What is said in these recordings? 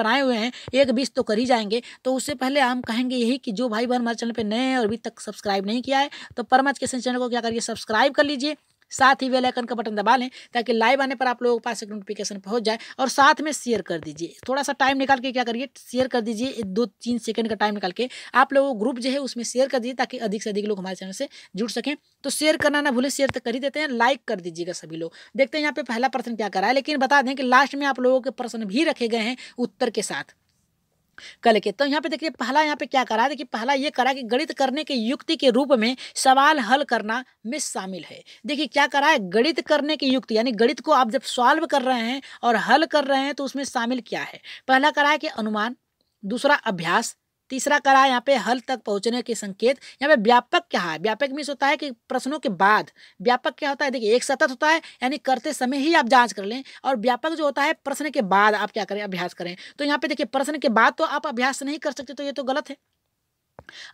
बनाए हुए हैं एक बीस तो कर ही जाएंगे तो उससे पहले हम कहेंगे यही कि जो भाई बहन हमारे चैनल पर नए हैं और अभी तक सब्सक्राइब नहीं किया है तो परमाच के चैनल को क्या करिए सब्सक्राइब कर लीजिए साथ ही वेलाइकन आइकन का बटन दबा लें ताकि लाइव आने पर आप लोगों के पास एक नोटिफिकेशन पहुंच जाए और साथ में शेयर कर दीजिए थोड़ा सा टाइम निकाल के क्या करिए शेयर कर दीजिए दो तीन सेकेंड का टाइम निकाल के आप लोगों ग्रुप जो है उसमें शेयर कर दीजिए ताकि अधिक से अधिक लोग हमारे चैनल से जुड़ सकें तो शेयर करना ना भूलें शेयर तो कर ही देते हैं लाइक कर दीजिएगा सभी लोग देखते हैं यहाँ पे पहला प्रश्न क्या करा है लेकिन बता दें कि लास्ट में आप लोगों के प्रश्न भी रखे गए हैं उत्तर के साथ कल के तो यहाँ पे देखिए पहला यहाँ पे क्या करा देखिए पहला ये करा कि गणित करने के युक्ति के रूप में सवाल हल करना में शामिल है देखिए क्या करा है गणित करने की युक्ति यानी गणित को आप जब सॉल्व कर रहे हैं और हल कर रहे हैं तो उसमें शामिल क्या है पहला करा है कि अनुमान दूसरा अभ्यास तीसरा करा है यहाँ पे हल तक पहुंचने के संकेत यहाँ पे व्यापक क्या है व्यापक मीन्स होता है कि प्रश्नों के बाद व्यापक क्या होता है देखिए एक सतत होता है यानी करते समय ही आप जांच कर लें और व्यापक जो होता है प्रश्न के बाद आप क्या करें अभ्यास करें तो यहाँ पे देखिए प्रश्न के बाद तो आप अभ्यास नहीं कर सकते तो ये तो गलत है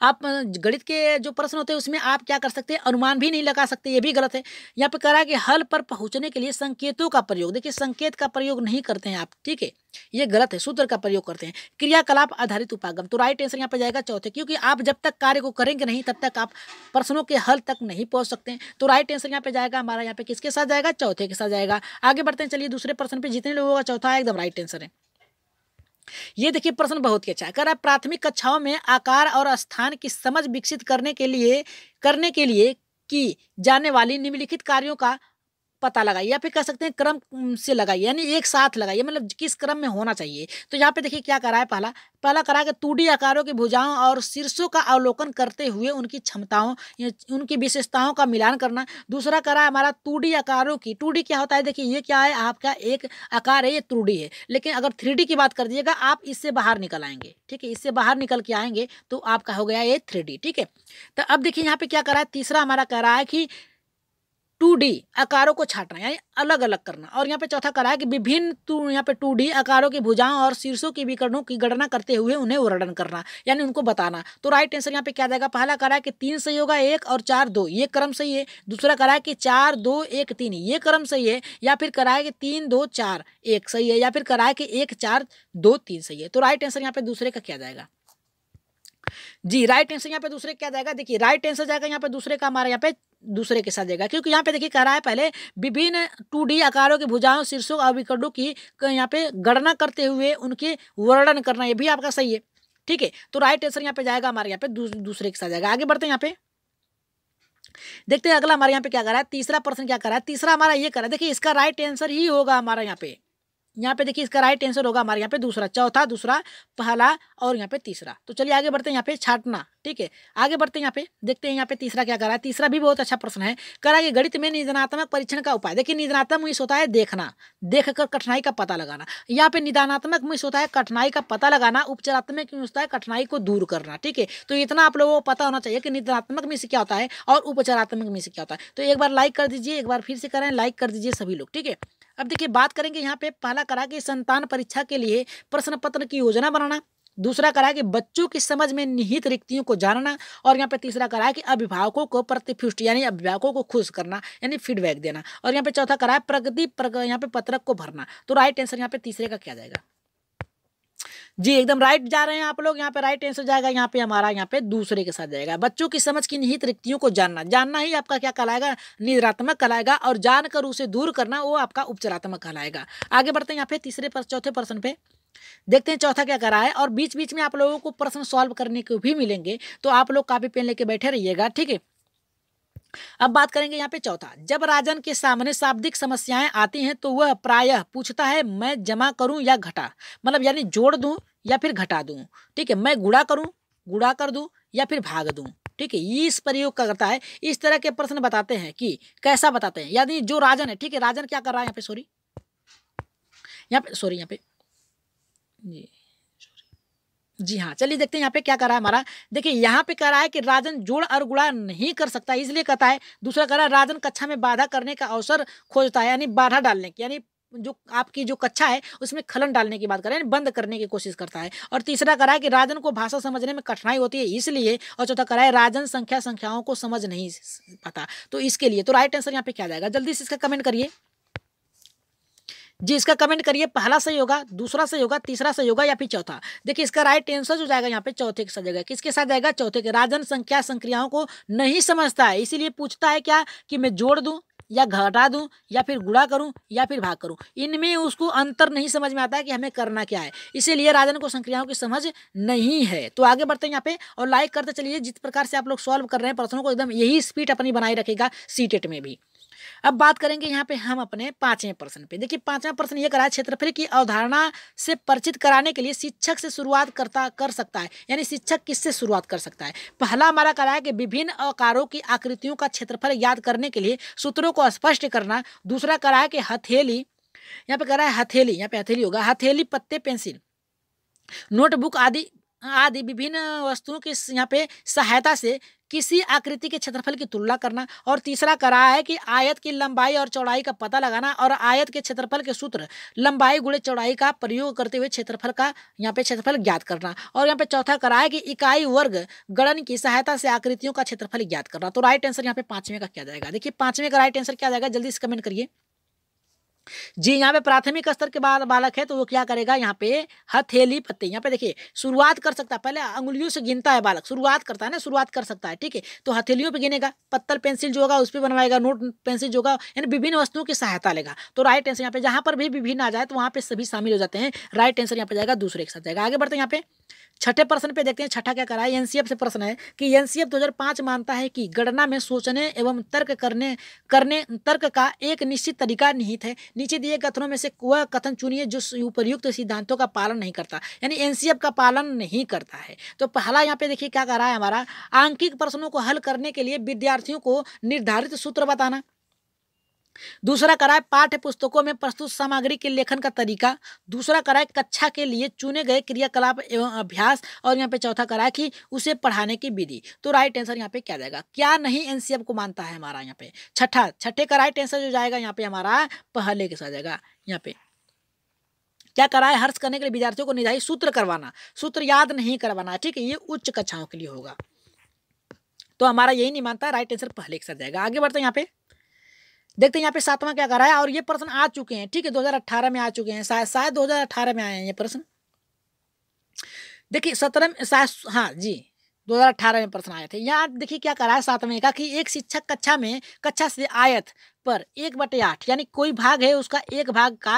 आप गणित के जो प्रश्न होते हैं उसमें आप क्या कर सकते हैं अनुमान भी नहीं लगा सकते ये भी गलत है यहाँ पे कह रहा है कि हल पर पहुंचने के लिए संकेतों का प्रयोग देखिए संकेत का प्रयोग नहीं करते हैं आप ठीक है ये गलत है सूत्र का प्रयोग करते हैं क्रियाकलाप आधारित उपागम तो राइट आंसर यहाँ पे जाएगा चौथे क्योंकि आप जब तक कार्य को करेंगे नहीं तब तक आप प्रश्नों के हल तक नहीं पहुंच सकते तो राइट आंसर यहाँ पे जाएगा हमारा यहाँ पे किसके साथ जाएगा चौथे के साथ जाएगा आगे बढ़ते हैं चलिए दूसरे प्रश्न पे जितने लोगों का चौथा एकदम राइट आंसर है ये देखिए प्रश्न बहुत ही अच्छा अगर आप प्राथमिक कक्षाओं में आकार और स्थान की समझ विकसित करने के लिए करने के लिए की जाने वाली निम्नलिखित कार्यों का पता लगाइए या फिर कह सकते हैं क्रम से लगाइए यानी एक साथ लगाइए मतलब किस क्रम में होना चाहिए तो यहाँ पे देखिए क्या करा है पहला पहला करा कि टूडी आकारों की भुजाओं और शीर्षों का अवलोकन करते हुए उनकी क्षमताओं उनकी विशेषताओं का मिलान करना दूसरा करा है हमारा टूडी आकारों की टूडी क्या होता है देखिए ये क्या है आपका एक आकार है ये त्रूडी है लेकिन अगर थ्री की बात कर दिएगा आप इससे बाहर निकल आएंगे ठीक है इससे बाहर निकल के आएंगे तो आपका हो गया ये थ्री ठीक है तो अब देखिए यहाँ पे क्या करा है तीसरा हमारा कह रहा है कि टू डी आकारों को छाटना यानी अलग अलग करना और यहाँ पे चौथा करा है कि विभिन्न टू यहाँ पे टू डी आकारों की भुजाओं और शीर्षों की विकरणों की गणना करते हुए उन्हें वर्णन करना यानी उनको बताना तो राइट आंसर यहाँ पे क्या जाएगा पहला करा है कि तीन सही होगा एक और चार दो ये क्रम सही है दूसरा करा है कि चार दो एक तीन ये क्रम सही है या फिर करा है कि तीन दो चार एक सही है या फिर करा है कि एक चार दो तीन सही है तो राइट आंसर यहाँ पे दूसरे का क्या जाएगा जी राइट आंसर यहाँ पे दूसरे क्या जाएगा देखिए राइट आंसर जाएगा यहाँ पे दूसरे का हमारा यहाँ पे दूसरे के साथ जाएगा क्योंकि यहाँ पे देखिए कह रहा है पहले विभिन्न टू डी आकारों के भुजाओं शीर्षों और विकर्णों की यहाँ पे गणना करते हुए उनके वर्णन करना ये भी आपका सही है ठीक है तो राइट आंसर यहाँ पे जाएगा हमारे यहाँ पे दूसरे के साथ जाएगा आगे बढ़ते हैं यहाँ पे देखते हैं अगला हमारे यहाँ पे क्या कर रहा है तीसरा पर्सन क्या कर रहा है तीसरा हमारा ये कर रहा है देखिए इसका राइट आंसर ही होगा हमारा यहाँ पे यहाँ पे देखिए इसका राइट आंसर होगा हमारे यहाँ पे दूसरा चौथा दूसरा पहला और यहाँ पे तीसरा तो चलिए आगे बढ़ते हैं यहाँ पे छाटना ठीक है आगे बढ़ते हैं यहाँ पे देखते हैं यहाँ पे तीसरा क्या कर रहा है तीसरा भी बहुत अच्छा प्रश्न है करा कि गणित में निधनात्मक परीक्षण का उपाय देखिए निधनात्मक मुहिस होता है देखना देख कर कठिनाई का पता लगाना यहाँ पे निदानात्मक मुहिस होता है कठिनाई का पता लगाना उपचारात्मक मुहिस होता है कठिनाई को दूर करना ठीक है तो इतना आप लोगों को पता होना चाहिए कि निधनात्मक मुहिस क्या होता है और उपचारात्मक मुहिस क्या होता है तो एक बार लाइक कर दीजिए एक बार फिर से करें लाइक कर दीजिए सभी लोग ठीक है अब देखिए बात करेंगे यहाँ पे पहला करा कि संतान परीक्षा के लिए प्रश्न पत्र की योजना बनाना दूसरा करा कि बच्चों की समझ में निहित रिक्तियों को जानना और यहाँ पे तीसरा करा कि अभिभावकों को प्रतिपुष्ट यानी अभिभावकों को खुश करना यानी फीडबैक देना और यहाँ पे चौथा करा है प्रगति प्रग, यहाँ पे पत्रक को भरना तो राइट आंसर यहाँ पे तीसरे का क्या जाएगा जी एकदम राइट जा रहे हैं आप लोग यहाँ पे राइट आंसर जाएगा यहाँ पे हमारा यहाँ पे दूसरे के साथ जाएगा बच्चों की समझ की निहित रिक्तियों को जानना जानना ही आपका क्या कहलाएगा निरात्मक कहलाएगा और जानकर उसे दूर करना वो आपका उपचारात्मक कहलाएगा आगे बढ़ते हैं यहाँ पे तीसरे पर चौथे पर्सन पे देखते हैं चौथा क्या करा है और बीच बीच में आप लोगों को प्रश्न सॉल्व करने के भी मिलेंगे तो आप लोग कापी पेन लेके बैठे रहिएगा ठीक है अब बात करेंगे यहाँ पे चौथा जब राजन के सामने शाब्दिक समस्याएं आती हैं तो वह प्रायः पूछता है मैं जमा करूं या घटा मतलब यानी जोड़ दूं या फिर घटा दूँ ठीक है मैं गुड़ा करूँ गुड़ा कर दूँ या फिर भाग दूँ ठीक है इस प्रयोग का करता है इस तरह के प्रश्न बताते हैं कि कैसा बताते हैं यानी जो राजन है ठीक है राजन क्या कर रहा है यहाँ पे सॉरी यहाँ पे सॉरी यहाँ पे जी जी हाँ चलिए देखते हैं यहाँ पे क्या कर रहा है हमारा देखिए यहाँ पे कह रहा है कि राजन जोड़ और गुड़ा नहीं कर सकता इसलिए कहता है दूसरा कह रहा है राजन कक्षा में बाधा करने का अवसर खोजता है यानी बाधा डालने की यानी जो आपकी जो कक्षा है उसमें खलन डालने की बात कर रहे हैं बंद करने की कोशिश करता है और तीसरा करा है कि राजन को भाषा समझने में कठिनाई होती है इसलिए और चौथा करा है राजन संख्या संख्याओं को समझ नहीं पाता तो इसके लिए तो राइट आंसर यहाँ पे क्या जाएगा जल्दी से इसका कमेंट करिए जी इसका कमेंट करिए पहला सही होगा दूसरा सही होगा तीसरा सही होगा या फिर चौथा देखिए इसका राइट आंसर जो जाएगा यहाँ पे चौथे के साथ जाएगा किसके साथ जाएगा चौथे के राजन संख्या संक्रियाओं को नहीं समझता है इसीलिए पूछता है क्या कि मैं जोड़ दूँ या घटा दूँ या फिर गुड़ा करूँ या फिर भाग करूँ इनमें उसको अंतर नहीं समझ में आता है कि हमें करना क्या है इसीलिए राजन को संक्रियाओं की समझ नहीं है तो आगे बढ़ते हैं यहाँ पे और लाइक करते चलिए जिस प्रकार से आप लोग सॉल्व कर रहे हैं प्रश्नों को एकदम यही स्पीड अपनी बनाए रखेगा सी e में भी अब बात करेंगे यहाँ पे हम अपने पांचवें प्रश्न पे देखिए पांचवा प्रश्न ये करा है क्षेत्रफल की अवधारणा से परिचित कराने के लिए शिक्षक से शुरुआत करता कर सकता है यानी शिक्षक किससे शुरुआत कर सकता है पहला हमारा करा है कि विभिन्न आकारों की आकृतियों का क्षेत्रफल याद करने के लिए सूत्रों को स्पष्ट करना दूसरा करा है कि हथेली यहाँ पे करा है हथेली यहाँ पे हथेली होगा हथेली पत्ते पेंसिल नोटबुक आदि आदि विभिन्न वस्तुओं की यहाँ पे सहायता से किसी आकृति के क्षेत्रफल की तुलना करना और तीसरा करा है कि आयत की लंबाई और चौड़ाई का पता लगाना और आयत के क्षेत्रफल के सूत्र लंबाई गुणे चौड़ाई का प्रयोग करते हुए क्षेत्रफल का यहाँ पे क्षेत्रफल ज्ञात करना और यहाँ पे चौथा करा है कि इकाई वर्ग गणन की सहायता से आकृतियों का क्षेत्रफल ज्ञात करना तो राइट आंसर यहाँ पे पांचवें का क्या जाएगा देखिए पांचवें का राइट आंसर क्या जाएगा जल्दी से कमेंट करिए जी यहाँ पे प्राथमिक स्तर के बाद बालक है तो वो क्या करेगा यहाँ पे हथेली पत्ते यहाँ पे देखिए शुरुआत कर सकता है पहले अंगुलियों से गिनता है बालक शुरुआत करता है ना शुरुआत कर सकता है ठीक है तो हथेलियों पे गिनेगा पत्थर पेंसिल जो होगा उस पर बनवाएगा नोट पेंसिल जो होगा यानी विभिन्न वस्तुओं की सहायता लेगा तो राइट आंसर यहाँ पे जहाँ पर भी विभिन्न आ जाए तो वहाँ पे सभी शामिल हो जाते हैं राइट आंसर यहाँ पे जाएगा दूसरे के साथ जाएगा आगे बढ़ते हैं यहाँ पे छठे प्रश्न पे देखते हैं छठा क्या करा है एनसीएफ से प्रश्न है कि एनसीएफ 2005 मानता है कि गणना में सोचने एवं तर्क करने करने तर्क का एक निश्चित तरीका निहित है नीचे दिए कथनों में से वह कथन चुनिए जो उपयुक्त सिद्धांतों का पालन नहीं करता यानी एनसीएफ का पालन नहीं करता है तो पहला यहाँ पे देखिए क्या करा है हमारा आंकिक प्रश्नों को हल करने के लिए विद्यार्थियों को निर्धारित सूत्र बताना दूसरा कराए पाठ्य पुस्तकों में प्रस्तुत सामग्री के लेखन का तरीका दूसरा कराए कक्षा के लिए चुने गए क्रियाकलाप एवं अभ्यास और यहाँ पे चौथा कराए कि उसे पढ़ाने की विधि तो राइट आंसर यहाँ पे क्या जाएगा क्या नहीं एनसीएफ को मानता है हमारा यहाँ पे छठा छठे का राइट आंसर जो जाएगा यहाँ पे हमारा पहले के साथ जाएगा यहाँ पे क्या कराए हर्ष करने के लिए विद्यार्थियों को निधाई सूत्र करवाना सूत्र याद नहीं करवाना ठीक है ये उच्च कक्षाओं के लिए होगा तो हमारा यही नहीं मानता राइट आंसर पहले के साथ जाएगा आगे बढ़ते हैं यहाँ पे देखते हैं यहाँ पे सातवां क्या कर रहा है और ये प्रश्न आ चुके हैं ठीक है 2018 में आ चुके हैं शायद शायद 2018 में आए हैं ये प्रश्न देखिए सत्रह में शायद हाँ जी 2018 में प्रश्न आए थे यहाँ देखिए क्या करा है सातवें का कि एक शिक्षक कक्षा में कक्षा से आयत पर एक बटे आठ यानी कोई भाग है उसका एक भाग का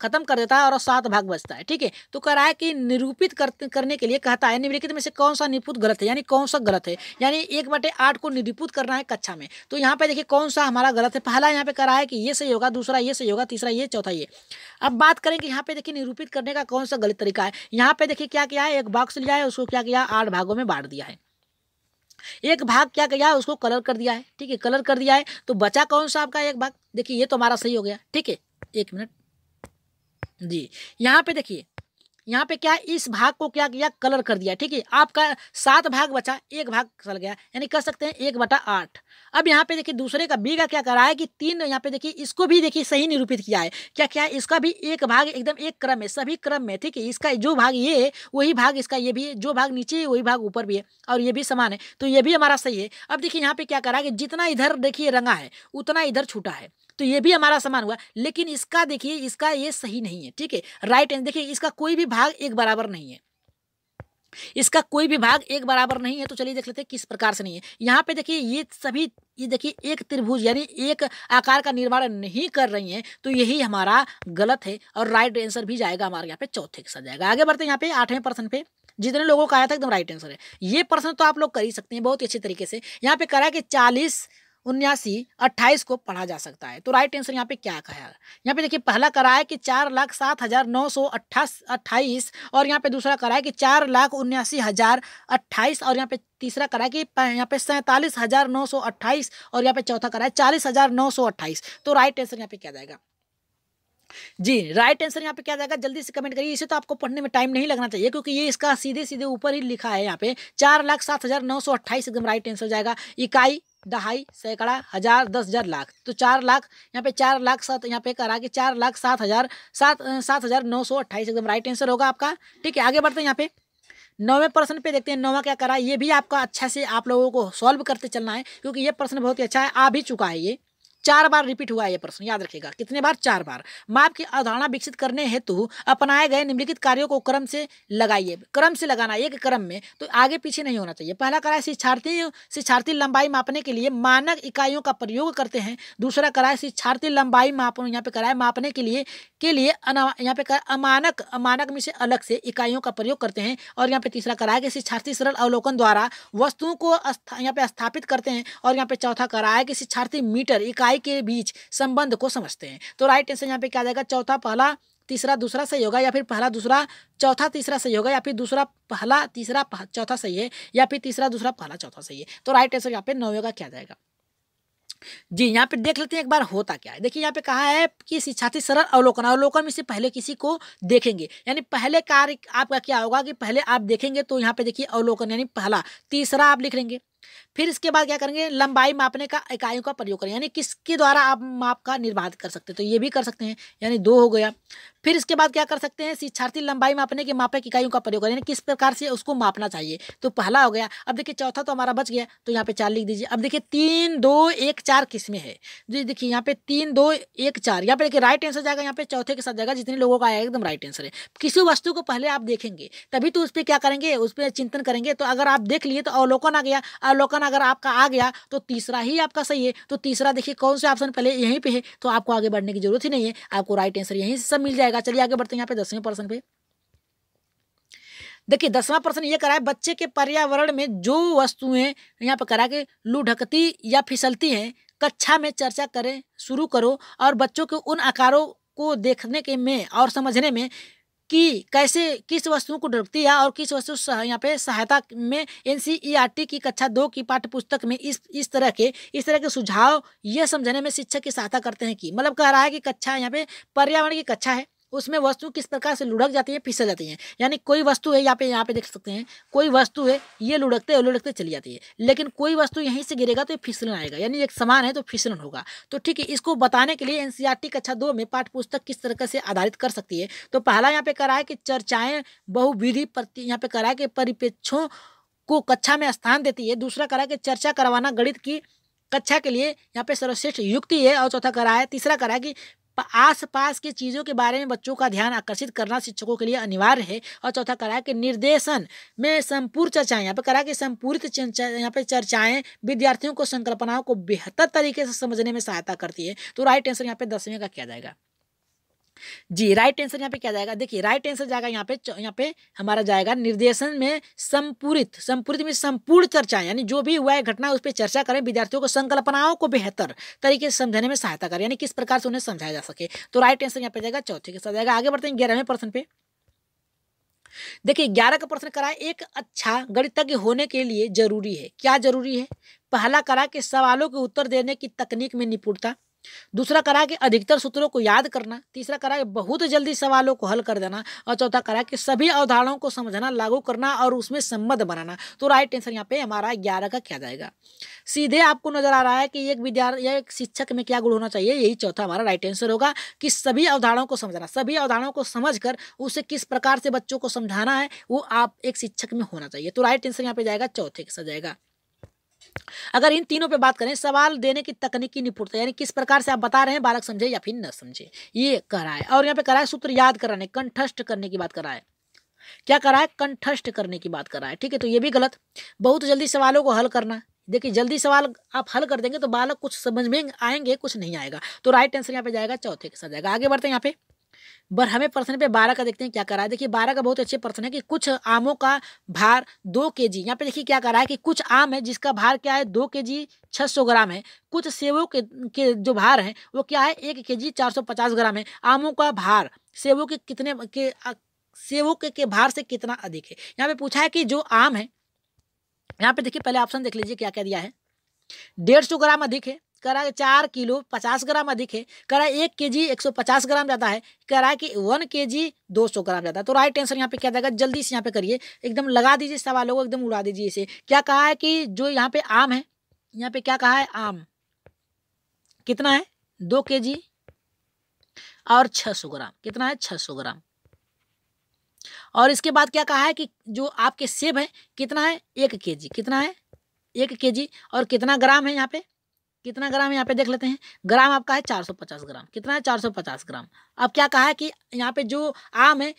खत्म कर देता है और सात भाग बचता है ठीक है तो कह रहा है कि निरूपित करने के लिए कहता है निम्नलिखित में से कौन सा निपुत गलत है यानी कौन सा गलत है यानी एक बटे आठ को निरूपित करना है कक्षा में तो यहाँ पे देखिए कौन सा हमारा गलत है पहला यहाँ पे कह रहा है कि ये सही होगा दूसरा ये सही होगा तीसरा ये चौथा ये अब बात करें कि यहाँ पे देखिए निरूपित करने का कौन सा गलत तरीका है यहाँ पे देखिए क्या किया है एक बॉक्स लिया है उसको क्या किया आठ भागों में बांट दिया है एक भाग क्या किया उसको कलर कर दिया है ठीक है कलर कर दिया है तो बचा कौन सा आपका एक भाग देखिए ये तो हमारा सही हो गया ठीक है एक मिनट जी यहाँ पे देखिए यहाँ पे क्या इस भाग को क्या किया कलर कर दिया ठीक है आपका सात भाग बचा एक भाग चल गया यानी कह सकते हैं एक बटा आठ अब यहाँ पे देखिए दूसरे का बी का क्या करा है कि तीन यहाँ पे देखिए इसको भी देखिए सही निरूपित किया है क्या क्या है इसका भी एक भाग एकदम एक क्रम है सभी क्रम में ठीक है इसका जो भाग ये है वही भाग इसका ये भी है जो भाग नीचे है वही भाग ऊपर भी है और ये भी समान है तो ये भी हमारा सही है अब देखिए यहाँ पे क्या करा है कि जितना इधर देखिए रंगा है उतना इधर छूटा है तो ये भी हमारा समान हुआ लेकिन इसका देखिए इसका ये सही नहीं है ठीक है राइट एंड देखिए इसका कोई भी भाग एक बराबर नहीं है इसका कोई भी भाग एक बराबर नहीं है तो चलिए देख लेते हैं किस प्रकार से नहीं है यहाँ पे देखिए ये सभी ये देखिए एक त्रिभुज यानी एक आकार का निर्माण नहीं कर रही है तो यही हमारा गलत है और राइट आंसर भी जाएगा हमारे यहाँ पे चौथे के साथ जाएगा आगे बढ़ते हैं यहाँ पे आठवें प्रश्न पे जितने लोगों का आया था एकदम राइट आंसर है ये प्रश्न तो आप लोग कर ही सकते हैं बहुत अच्छे तरीके से यहाँ पे करा है कि चालीस उन्यासी अट्ठाईस को पढ़ा जा सकता है तो राइट आंसर यहाँ पे क्या कहा यहाँ पे देखिए पहला करा है कि चार लाख सात हज़ार नौ सौ अट्ठाईस अट्ठाईस और यहाँ पे दूसरा करा है कि चार लाख उन्यासी हज़ार अट्ठाईस और यहाँ पे तीसरा करा है कि यहाँ पे सैंतालीस हज़ार नौ सौ अट्ठाईस और यहाँ पे चौथा करा है चालीस हज़ार नौ सौ अट्ठाईस तो राइट आंसर यहाँ पे क्या जाएगा जी राइट आंसर यहाँ पे क्या जाएगा जल्दी से कमेंट करिए इसे तो आपको पढ़ने में टाइम नहीं लगना चाहिए क्योंकि ये इसका सीधे सीधे ऊपर ही लिखा है यहाँ पे चार लाख सात हज़ार नौ सौ अट्ठाईस एकदम राइट आंसर जाएगा इकाई दहाई सैकड़ा हजार दस हजार लाख तो चार लाख यहाँ पे चार लाख सात यहाँ पे करा के चार लाख सात हजार सात सात हजार नौ सौ अट्ठाईस एकदम राइट आंसर होगा आपका ठीक है आगे बढ़ते हैं यहाँ पे नौवे प्रश्न पे देखते हैं नौवा क्या करा ये भी आपका अच्छा से आप लोगों को सॉल्व करते चलना है क्योंकि ये प्रश्न बहुत ही अच्छा है आ भी चुका है ये चार बार रिपीट हुआ है यह प्रश्न याद रखेगा कितने बार चार बार माप की अवधारणा विकसित करने हेतु अपनाए गए निम्नलिखित कार्यों को क्रम से लगाइए क्रम से लगाना एक क्रम में तो आगे पीछे नहीं होना चाहिए पहला कराए शिक्षार्थी शिक्षार्थी लंबाई मापने के लिए मानक इकाइयों का प्रयोग करते हैं दूसरा कराए शिक्षार्थी लंबाई माप यहाँ पे कराए मापने के लिए के लिए यहाँ पे अमानक अमानक में से अलग से इकाइयों का प्रयोग करते हैं और यहाँ पे तीसरा कराया कि शिक्षार्थी सरल अवलोकन द्वारा वस्तुओं को यहाँ पे स्थापित करते हैं और यहाँ पे चौथा कराया कि शिक्षार्थी मीटर इकाई आई के बीच संबंध को समझते हैं तो राइट आंसर यहाँ पे क्या जाएगा चौथा पहला तीसरा दूसरा सही होगा या फिर पहला दूसरा चौथा तीसरा सही होगा या फिर दूसरा पहला तीसरा चौथा सही है या फिर तीसरा दूसरा पहला चौथा सही है तो राइट आंसर यहाँ पे नौ होगा क्या जाएगा जी यहाँ पे देख लेते हैं एक बार होता क्या है देखिए यहाँ पे कहा है कि शिक्षार्थी सरल अवलोकन अवलोकन में से पहले किसी को देखेंगे यानी पहले कार्य आपका क्या होगा कि पहले आप देखेंगे तो यहाँ पे देखिए अवलोकन यानी पहला तीसरा आप लिख लेंगे फिर इसके बाद क्या करेंगे लंबाई मापने का इकाइयों का प्रयोग करें यानी किसके द्वारा आप माप का निर्बाध कर सकते हैं तो ये भी कर सकते हैं यानी दो हो गया फिर इसके बाद क्या कर सकते हैं शिक्षार्थी लंबाई मापने के मापक इकाइयों का प्रयोग करें यानी किस प्रकार से उसको मापना चाहिए तो पहला हो गया अब देखिए चौथा तो हमारा बच गया तो यहाँ पे चार लिख दीजिए अब देखिए तीन दो एक चार किस्में है जी देखिए यहाँ पे तीन दो एक चार यहाँ पे देखिए राइट आंसर जाएगा यहाँ पे चौथे के साथ जाएगा जितने लोगों का आया एकदम राइट आंसर है किसी वस्तु को पहले आप देखेंगे तभी तो उस पर क्या करेंगे उस पर चिंतन करेंगे तो अगर आप देख लिए तो अवलोकन आ गया अवलोकन ऑप्शन अगर आपका आ गया तो तीसरा ही आपका सही है तो तीसरा देखिए कौन सा ऑप्शन पहले यहीं पर है तो आपको आगे बढ़ने की जरूरत ही नहीं है आपको राइट आंसर यहीं से सब मिल जाएगा चलिए आगे बढ़ते हैं यहाँ पे दसवें पर्सन पे देखिए दसवां प्रश्न ये करा है बच्चे के पर्यावरण में जो वस्तुएं यहाँ पर करा के लुढ़कती या फिसलती हैं कक्षा में चर्चा करें शुरू करो और बच्चों के उन आकारों को देखने के में और समझने में कि कैसे किस वस्तुओं को डरती है और किस वस्तु यहाँ पे सहायता में एन e की कक्षा दो की पाठ्य पुस्तक में इस इस तरह के इस तरह के सुझाव यह समझने में शिक्षक की सहायता करते हैं कि मतलब कह रहा है कि कक्षा यहाँ पे पर्यावरण की कक्षा है उसमें वस्तु किस प्रकार से लुढ़क जाती है फिसल जाती है यानी कोई वस्तु है यहाँ पे यहाँ पे देख सकते हैं कोई वस्तु है ये लुढ़कते और लुढ़कते चली जाती है लेकिन कोई वस्तु यहीं से गिरेगा तो ये फिसलन आएगा यानी एक समान है तो फिसलन होगा तो ठीक है इसको बताने के लिए टी कक्षा दो में पाठ पुस्तक किस तरह से आधारित कर सकती है तो पहला यहाँ पे करा है कि चर्चाएं बहुविधि प्रति यहाँ पे करा है कि परिपेक्षों को कक्षा में स्थान देती है दूसरा करा है कि चर्चा करवाना गणित की कक्षा के लिए यहाँ पे सर्वश्रेष्ठ युक्ति है और चौथा करा है तीसरा करा है कि आस पास के चीज़ों के बारे में बच्चों का ध्यान आकर्षित करना शिक्षकों के लिए अनिवार्य है और चौथा करा कि निर्देशन में संपूर्ण चर्चाएं यहाँ पर करा कि संपूर्ण यहाँ पे चर्चाएं विद्यार्थियों को संकल्पनाओं को बेहतर तरीके से समझने में सहायता करती है तो राइट आंसर यहाँ पे दसवें का किया जाएगा जी राइट आंसर यहाँ पे क्या जाएगा देखिए राइट आंसर जाएगा यहाँ पे यहाँ पे हमारा जाएगा निर्देशन में संपूरित संपूरित में संपूर्ण चर्चा यानी जो भी हुआ है घटना उस पर चर्चा करें विद्यार्थियों को संकल्पनाओं को बेहतर तरीके से समझाने में सहायता करें यानी किस प्रकार से उन्हें समझाया जा सके तो राइट आंसर यहाँ पे जाएगा चौथे के साथ जाएगा आगे बढ़ते हैं ग्यारहवें प्रश्न पे देखिए ग्यारह का प्रश्न करा एक अच्छा गणितज्ञ होने के लिए जरूरी है क्या जरूरी है पहला करा कि सवालों के उत्तर देने की तकनीक में निपुणता दूसरा करा कि अधिकतर सूत्रों को याद करना तीसरा करा कि बहुत जल्दी सवालों को हल कर देना और चौथा करा कि सभी अवधारणाओं को समझना लागू करना और उसमें संबंध बनाना तो राइट आंसर यहाँ पे हमारा ग्यारह का क्या जाएगा सीधे आपको नजर आ रहा है कि एक विद्यार्थी या एक शिक्षक में क्या गुण होना चाहिए यही चौथा हमारा राइट आंसर होगा कि सभी अवधारणों को समझना सभी अवधारणों को समझ कर उसे किस प्रकार से बच्चों को समझाना है वो आप एक शिक्षक में होना चाहिए तो राइट आंसर यहाँ पे जाएगा चौथे के जाएगा अगर इन तीनों पे बात करें सवाल देने की तकनीकी निपुणता यानी किस प्रकार से आप बता रहे हैं बालक समझे या फिर न समझे ये करा रहा है और यहाँ पे करा है सूत्र याद कराने कंठस्थ करने की बात करा है क्या करा है कंठस्थ करने की बात कर रहा है ठीक है तो ये भी गलत बहुत जल्दी सवालों को हल करना देखिए जल्दी सवाल आप हल कर देंगे तो बालक कुछ समझ में आएंगे कुछ नहीं आएगा तो राइट आंसर यहाँ पे जाएगा चौथे के साथ जाएगा आगे बढ़ते हैं यहाँ पे बट हमें प्रश्न पे बारह का देखते हैं क्या करा है देखिए बारह का बहुत अच्छे प्रश्न है कि कुछ आमों का भार दो के जी यहाँ पे देखिए क्या करा है कि कुछ आम है जिसका भार क्या है दो के जी छः सौ ग्राम है कुछ सेवों के, के जो भार है वो क्या है एक के जी चार सौ पचास ग्राम है आमों का भार सेवों के कितने के सेवों के, के भार से कितना अधिक है यहाँ पे पूछा है कि जो आम है यहाँ पे देखिए पहले ऑप्शन देख लीजिए क्या क्या दिया है डेढ़ सौ ग्राम अधिक है करा चार किलो पचास ग्राम अधिक है करा एक के जी एक सौ पचास ग्राम ज़्यादा है करा कि वन के जी दो सौ ग्राम ज़्यादा है तो राइट आंसर यहाँ पे क्या जाएगा जल्दी से यहाँ पे करिए एकदम लगा दीजिए सवालों को एकदम उड़ा दीजिए इसे क्या कहा है कि जो यहाँ पे आम है यहाँ पे क्या कहा है आम कितना है दो के जी और छः सौ ग्राम कितना है छः सौ ग्राम और इसके बाद क्या कहा है कि जो आपके सेब है कितना है एक के जी कितना है एक के जी और कितना ग्राम है यहाँ पे कितना ग्राम यहाँ पे देख लेते हैं ग्राम आपका है 450 ग्राम कितना है 450 ग्राम अब क्या कहा है कि यहाँ पे जो आम है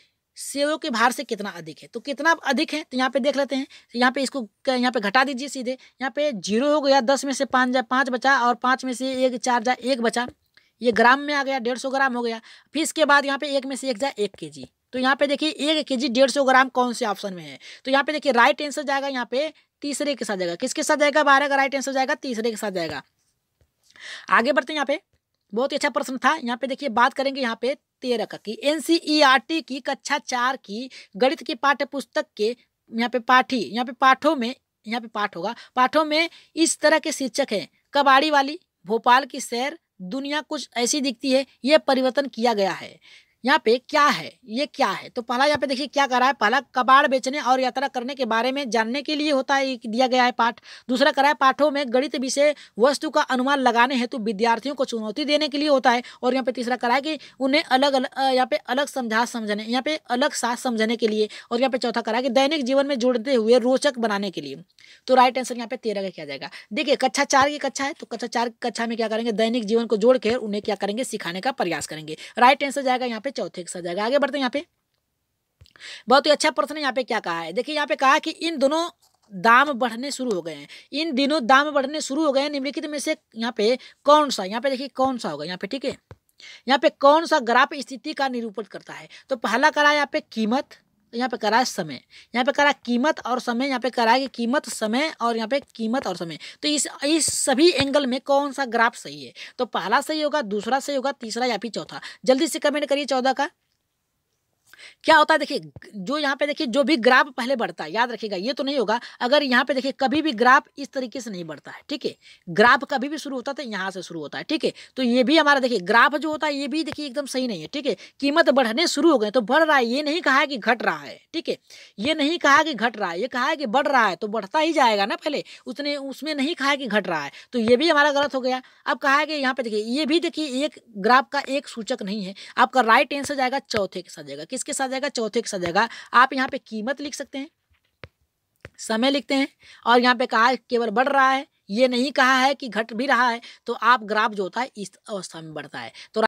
सेवों के भार से कितना अधिक है तो कितना अधिक है तो यहाँ पे देख लेते हैं यहाँ पे इसको यहाँ पे घटा दीजिए सीधे यहाँ पे जीरो हो गया दस में से पाँच जाए पाँच बचा और पाँच में से एक चार जाए एक बचा ये ग्राम में आ गया डेढ़ सौ ग्राम हो गया फिर इसके बाद यहाँ पे एक में से एक जाए एक के जी तो यहाँ पे देखिए एक के जी डेढ़ सौ ग्राम कौन से ऑप्शन में है तो यहाँ पे देखिए राइट आंसर जाएगा यहाँ पे तीसरे के साथ जाएगा किसके साथ जाएगा बारह का राइट आंसर जाएगा तीसरे के साथ जाएगा आगे बढ़ते हैं यहाँ पे बहुत ही अच्छा प्रश्न था यहाँ पे देखिए बात करेंगे यहाँ पे तेरह का की एनसीईआरटी e की कक्षा चार की गणित की पाठ्य पुस्तक के यहाँ पे पाठी यहाँ पे पाठों में यहाँ पे पाठ होगा पाठों में इस तरह के शीर्षक हैं कबाड़ी वाली भोपाल की सैर दुनिया कुछ ऐसी दिखती है यह परिवर्तन किया गया है यहाँ पे क्या है ये क्या है तो पहला यहाँ पे देखिए क्या कर रहा है पहला कबाड़ बेचने और यात्रा करने के बारे में जानने के लिए होता है दिया गया है पाठ दूसरा कह रहा है पाठों में गणित विषय वस्तु का अनुमान लगाने हेतु विद्यार्थियों को चुनौती देने के लिए होता है और यहाँ पे तीसरा कह रहा है कि उन्हें अलग अलग यहाँ पे अलग समझा समझने यहाँ पे अलग साथ समझने के लिए और यहाँ पे चौथा कह रहा है कि दैनिक जीवन में जोड़ते हुए रोचक बनाने के लिए तो राइट आंसर यहाँ पे तेरह का किया जाएगा देखिए कक्षा चार की कक्षा है तो कक्षा चार की कक्षा में क्या करेंगे दैनिक जीवन को जोड़ उन्हें क्या करेंगे सिखाने का प्रयास करेंगे राइट आंसर जाएगा यहाँ पे चौथे के साथ जाएगा आगे बढ़ते हैं यहाँ पे बहुत ही अच्छा प्रश्न यहाँ पे क्या कहा है देखिए यहाँ पे कहा कि इन दोनों दाम बढ़ने शुरू हो गए हैं इन दिनों दाम बढ़ने शुरू हो गए हैं निम्नलिखित में से यहाँ पे कौन सा यहाँ पे देखिए कौन सा होगा यहाँ पे ठीक है यहाँ पे कौन सा ग्राफ स्थिति का निरूपण करता है तो पहला करा यहाँ पे कीमत यहाँ पे करा है समय यहाँ पे करा कीमत और समय यहाँ पे करा है कीमत समय और यहाँ पे कीमत और समय तो इस इस सभी एंगल में कौन सा ग्राफ सही है तो पहला सही होगा दूसरा सही होगा तीसरा या फिर चौथा जल्दी से कमेंट करिए चौदह का क्या होता है देखिए जो यहाँ पे देखिए जो भी ग्राफ पहले बढ़ता है याद रखिएगा ये तो नहीं होगा अगर यहाँ पे देखिए कभी भी ग्राफ इस तरीके से नहीं बढ़ता है ठीक है ग्राफ कभी भी शुरू होता है तो यहाँ से शुरू होता है ठीक है तो ये भी हमारा देखिए ग्राफ जो होता है ये भी देखिए एकदम सही नहीं है ठीक है कीमत बढ़ने शुरू हो गए तो बढ़ रहा है ये नहीं कहा कि घट रहा है ठीक है ये नहीं कहा कि घट रहा है ये कहा है कि बढ़ रहा है तो बढ़ता ही जाएगा ना पहले उसने उसमें नहीं कहा कि घट रहा है तो ये भी हमारा गलत हो गया अब कहा है कि यहाँ पे देखिए ये भी देखिए एक ग्राफ का एक सूचक नहीं है आपका राइट आंसर जाएगा चौथे के साथ जाएगा किसके के साथ जाएगा चौथे के साथ जाएगा आप यहाँ पे कीमत लिख सकते हैं समय लिखते हैं और यहाँ पे कहा केवल बढ़ रहा है ये नहीं कहा है कि घट भी रहा है तो आप ग्राफ जो होता है इस अवस्था में बढ़ता है तो